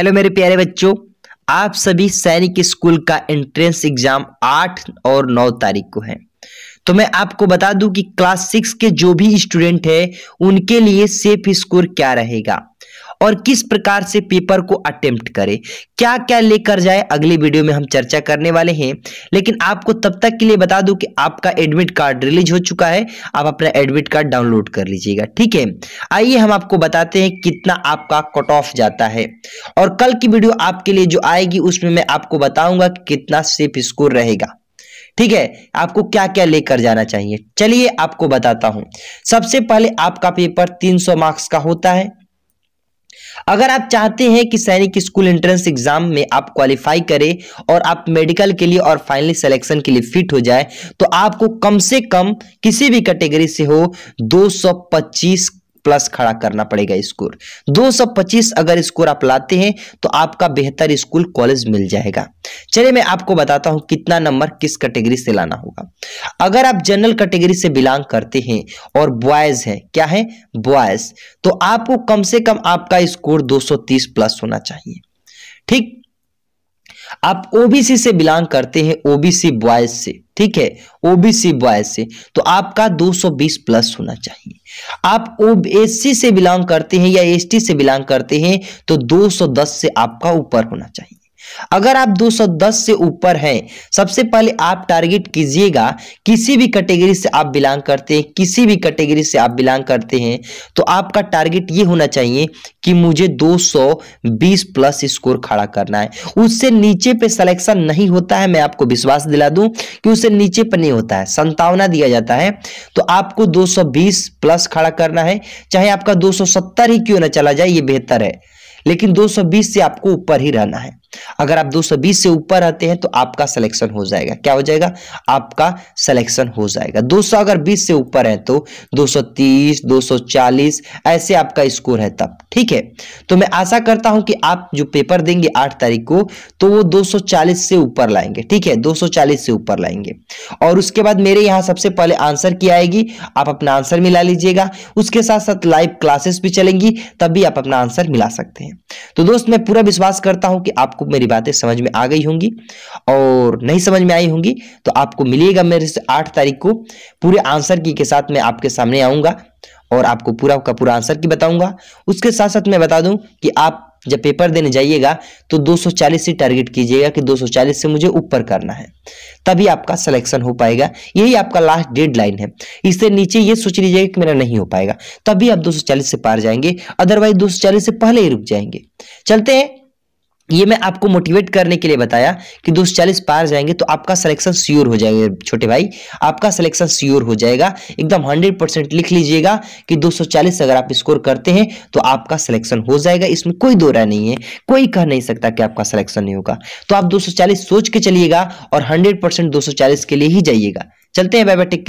hello मेरे प्यारे बच्चों आप सभी सैनिक स्कूल का एंट्रेंस एग्जाम आठ और नौ तारीख को है तो मैं आपको बता दूं कि क्लास सिक्स के जो भी स्टूडेंट है उनके लिए सेफ स्कोर क्या रहेगा और किस प्रकार से पेपर को अटेम्प्ट करें क्या क्या लेकर जाए अगली वीडियो में हम चर्चा करने वाले हैं लेकिन आपको तब तक के लिए बता दूं कि आपका एडमिट कार्ड रिलीज हो चुका है आप अपना एडमिट कार्ड डाउनलोड कर लीजिएगा ठीक है आइए हम आपको बताते हैं कितना आपका कट ऑफ जाता है और कल की वीडियो आपके लिए जो आएगी उसमें मैं आपको बताऊंगा कि कितना सेफ स्कोर रहेगा ठीक है आपको क्या क्या लेकर जाना चाहिए चलिए आपको बताता हूं सबसे पहले आपका पेपर 300 मार्क्स का होता है अगर आप चाहते हैं कि सैनिक स्कूल एंट्रेंस एग्जाम में आप क्वालिफाई करें और आप मेडिकल के लिए और फाइनली सिलेक्शन के लिए फिट हो जाए तो आपको कम से कम किसी भी कैटेगरी से हो 225 प्लस खड़ा करना पड़ेगा स्कोर 225 अगर स्कोर आप लाते हैं तो आपका बेहतर स्कूल कॉलेज मिल जाएगा चलिए मैं आपको बताता हूं कितना नंबर किस कैटेगरी से लाना होगा अगर आप जनरल कैटेगरी से बिलोंग करते हैं और बॉयज हैं क्या है बॉयज तो आपको कम से कम आपका स्कोर 230 प्लस होना चाहिए ठीक आप ओबीसी से बिलोंग करते हैं ओबीसी बॉयज से ठीक है ओबीसी बॉयज से तो आपका 220 प्लस होना चाहिए आप ओबीसी से बिलोंग करते हैं या एसटी से बिलोंग करते हैं तो 210 से आपका ऊपर होना चाहिए अगर आप 210 से ऊपर हैं सबसे पहले आप टारगेट कीजिएगा किसी भी कैटेगरी से आप बिलोंग करते हैं किसी भी कैटेगरी से आप बिलोंग करते हैं तो आपका टारगेट ये होना चाहिए कि मुझे 220 प्लस स्कोर खड़ा करना है उससे नीचे पे सिलेक्शन नहीं होता है मैं आपको विश्वास दिला दूं कि उससे नीचे पर नहीं होता है संतावना दिया जाता है तो आपको दो प्लस खड़ा करना है चाहे आपका दो ही क्यों ना चला जाए ये बेहतर है लेकिन 220 से आपको ऊपर ही रहना है अगर आप 220 से ऊपर आते हैं तो आपका सिलेक्शन हो जाएगा क्या हो जाएगा आपका सिलेक्शन हो जाएगा 200 अगर 20 से ऊपर है तो 230 240 ऐसे आपका स्कोर है तब ठीक है तो मैं आशा करता हूं कि आप जो पेपर देंगे 8 तारीख को तो वो 240 से ऊपर लाएंगे ठीक है 240 से ऊपर लाएंगे और उसके बाद मेरे यहाँ सबसे पहले आंसर की आएगी आप अपना आंसर मिला लीजिएगा उसके साथ साथ लाइव क्लासेस भी चलेंगी तब भी आप अपना आंसर मिला सकते हैं तो दोस्त मैं पूरा विश्वास करता हूं कि आपको आपको मेरी बातें समझ में आ गई होंगी और नहीं समझ में आई होंगी तो आपको मिलिएगा मेरे से आठ तारीख को पूरे आंसर की के साथ मैं आपके सामने आऊँगा और आपको पूरा का पूरा आंसर की बताऊँगा उसके साथ साथ मैं बता दूँ कि आप जब पेपर देने जाइएगा तो 240 से टारगेट कीजिएगा कि 240 से मुझे ऊपर करना है तभी आपका सिलेक्शन हो पाएगा यही आपका लास्ट डेड लाइन है इससे नीचे ये सोच लीजिएगा कि मेरा नहीं हो पाएगा तभी आप 240 से पार जाएंगे अदरवाइज 240 से पहले ही रुक जाएंगे चलते हैं ये मैं आपको मोटिवेट करने के लिए बताया कि दो पार जाएंगे तो आपका सिलेक्शन श्योर हो जाएगा छोटे भाई आपका सिलेक्शन श्योर हो जाएगा एकदम 100 परसेंट लिख लीजिएगा कि 240 अगर आप स्कोर करते हैं तो आपका सिलेक्शन हो जाएगा इसमें कोई दो राय नहीं है कोई कह नहीं सकता कि आपका सिलेक्शन नहीं होगा तो आप दो सोच के चलिएगा और हंड्रेड परसेंट के लिए ही जाइएगा चलते हैं बाय बाय टेक केयर